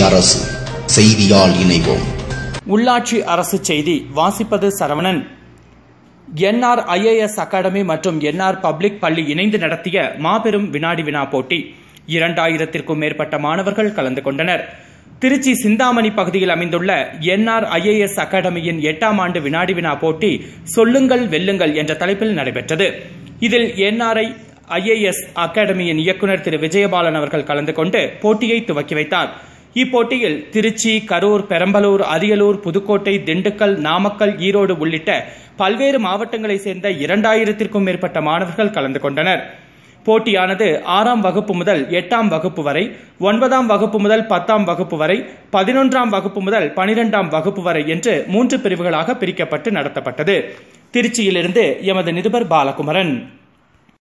உள்ளாட்சி அரசு செய்தியால் இணைவோம் உள்ளாட்சி அரசு செய்தி வாசிப்பது சரவணன் என்ஆர் ஐஏஎஸ் அகாடமி மற்றும் என்ஆர் பப்ளிக் பள்ளி இணைந்து நடத்திய மாபெரும் வினாடி வினா போட்டி இரண்டாயிரத்திற்கும் மேற்பட்ட மாணவர்கள் கலந்து கொண்டனர் திருச்சி சிந்தாமணி பகுதியில் அமைந்துள்ள என்ஆர் ஐஏஎஸ் அகாடமியின் எட்டாம் ஆண்டு வினாடி வினா போட்டி சொல்லுங்கள் வெல்லுங்கள் என்ற தலைப்பில் நடைபெற்றது இதில் என்ஆர்ஐ ஐஏஎஸ் அகாடமியின் இயக்குநர் திரு விஜயபாலன் அவர்கள் கலந்து கொண்டு போட்டியை துவக்கி வைத்தாா் இப்போட்டியில் திருச்சி கரூர் பெரம்பலூர் அரியலூர் புதுக்கோட்டை திண்டுக்கல் நாமக்கல் ஈரோடு உள்ளிட்ட பல்வேறு மாவட்டங்களைச் சேர்ந்த இரண்டாயிரத்திற்கும் மேற்பட்ட மாணவர்கள் கலந்து கொண்டனர் போட்டியானது ஆறாம் வகுப்பு முதல் எட்டாம் வகுப்பு வரை ஒன்பதாம் வகுப்பு முதல் பத்தாம் வகுப்பு வரை பதினொன்றாம் வகுப்பு முதல் பனிரெண்டாம் வகுப்பு வரை என்று மூன்று பிரிவுகளாக பிரிக்கப்பட்டு நடத்தப்பட்டது திருச்சியிலிருந்து எமது நிருபர் பாலகுமரன்